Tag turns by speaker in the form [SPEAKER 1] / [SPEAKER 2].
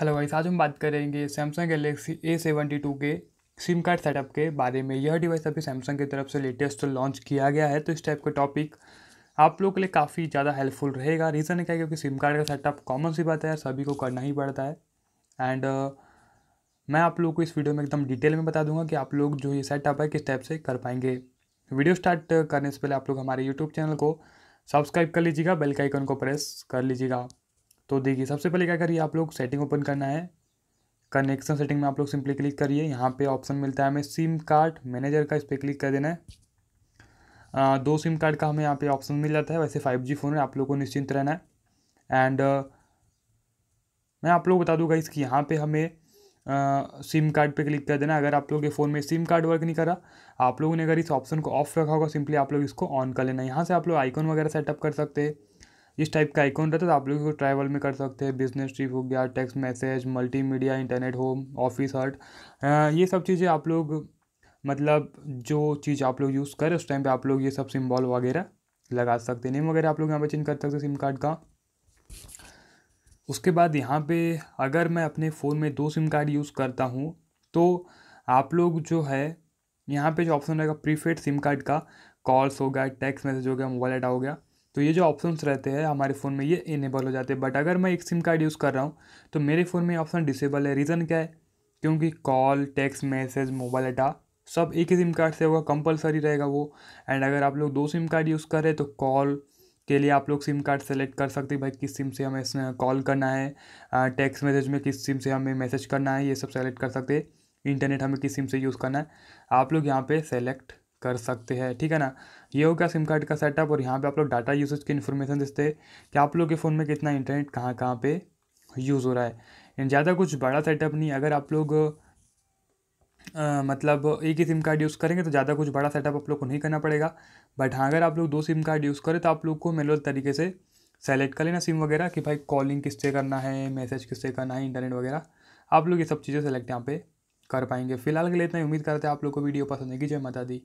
[SPEAKER 1] hello भाई आज हम बात करेंगे Samsung Galaxy A seventy two के सिम कार्ड सेटअप के बारे में यह डिवाइस अभी सैमसंग की तरफ से लेटेस्ट लॉन्च किया गया है तो इस टाइप का टॉपिक आप लोगों के लिए काफ़ी ज़्यादा हेल्पफुल रहेगा रीज़न है क्या क्योंकि सिम कार्ड का सेटअप कॉमन सी बात है सभी को करना ही पड़ता है एंड uh, मैं आप लोग को इस वीडियो में एकदम डिटेल में बता दूंगा कि आप लोग जो ये सेटअप है किस टाइप से कर पाएंगे वीडियो स्टार्ट करने से पहले आप लोग हमारे यूट्यूब चैनल को सब्सक्राइब कर लीजिएगा बेल का आइकन को प्रेस कर लीजिएगा तो देखिए सबसे पहले क्या करिए आप लोग सेटिंग ओपन करना है कनेक्शन सेटिंग में आप लोग सिंपली क्लिक करिए यहाँ पे ऑप्शन मिलता है हमें सिम कार्ड मैनेजर का इस पर क्लिक कर देना है आ, दो सिम कार्ड का हमें यहाँ पे ऑप्शन मिल जाता है वैसे फाइव जी फ़ोन है आप लोग को निश्चिंत रहना है एंड मैं आप लोग बता दूंगा इसकी यहाँ पे हमें सिम कार्ड पे क्लिक कर देना अगर आप लोग के फ़ोन में सिम कार्ड वर्क नहीं करा आप लोगों ने अगर इस ऑप्शन को ऑफ रखा होगा सिंपली आप लोग इसको ऑन कर लेना यहाँ से आप लोग आइकॉन वगैरह सेटअप कर सकते हैं इस टाइप का आइकॉन रहता है तो आप लोग इसको ट्रैवल में कर सकते हैं बिजनेस ट्रिप हो गया text message multimedia internet home office हर्ट ये सब चीज़ें आप लोग मतलब जो चीज़ आप लोग यूज़ करें उस टाइम पे आप लोग ये सब सिम्बॉल वगैरह लगा सकते हैं नेम वगैरह आप लोग यहाँ पे चेंज कर सकते हैं सिम कार्ड का उसके बाद यहाँ पे अगर मैं अपने फ़ोन में दो सिम कार्ड यूज़ करता हूँ तो आप लोग जो है यहाँ पे जो ऑप्शन रहेगा प्रीपेड सिम कार्ड का कॉल्स हो गया टेक्स्ट मैसेज हो गया मोबाइल डाटा हो गया तो ये जो ऑप्शंस रहते हैं हमारे फ़ोन में ये इनेबल हो जाते हैं बट अगर मैं एक सिम कार्ड यूज़ कर रहा हूँ तो मेरे फ़ोन में ऑप्शन डिसेबल है रीज़न क्या है क्योंकि call text message mobile data सब एक ही सिम कार्ड से होगा कंपलसरी रहेगा वो एंड अगर आप लोग दो सिम कार्ड यूज़ कर रहे तो कॉल के लिए आप लोग सिम कार्ड सेलेक्ट कर सकते हैं भाई किस सिम से हमें इसमें कॉल करना है टेक्स्ट मैसेज में किस सिम से हमें मैसेज करना है ये सब सेलेक्ट कर सकते हैं इंटरनेट हमें किस सिम से यूज़ करना है आप लोग यहाँ पे सेलेक्ट कर सकते हैं ठीक है ना ये हो गया सिम कार्ड का सेटअप और यहाँ पे आप लोग डाटा यूसेज की इन्फॉर्मेशन देते कि आप लोग के फ़ोन में कितना इंटरनेट कहाँ कहाँ पे यूज़ हो रहा है ज़्यादा कुछ बड़ा सेटअप नहीं अगर आप लोग आ, मतलब एक ही सिम कार्ड यूज़ करेंगे तो ज़्यादा कुछ बड़ा सेटअप आप लोग को नहीं करना पड़ेगा बट हाँ अगर आप लोग दो सिम कार्ड यूज़ करें तो आप लोग को मेनुअल तरीके से सेलेक्ट कर लेना सिम वगैरह कि भाई कॉलिंग किससे करना है मैसेज किससे करना है इंटरनेट वगैरह आप लोग ये सब चीज़ें सेलेक्ट यहाँ पे कर पाएंगे फिलहाल के लिए इतना उम्मीद करते हैं आप लोग को वीडियो पसंद है कि जय माता दी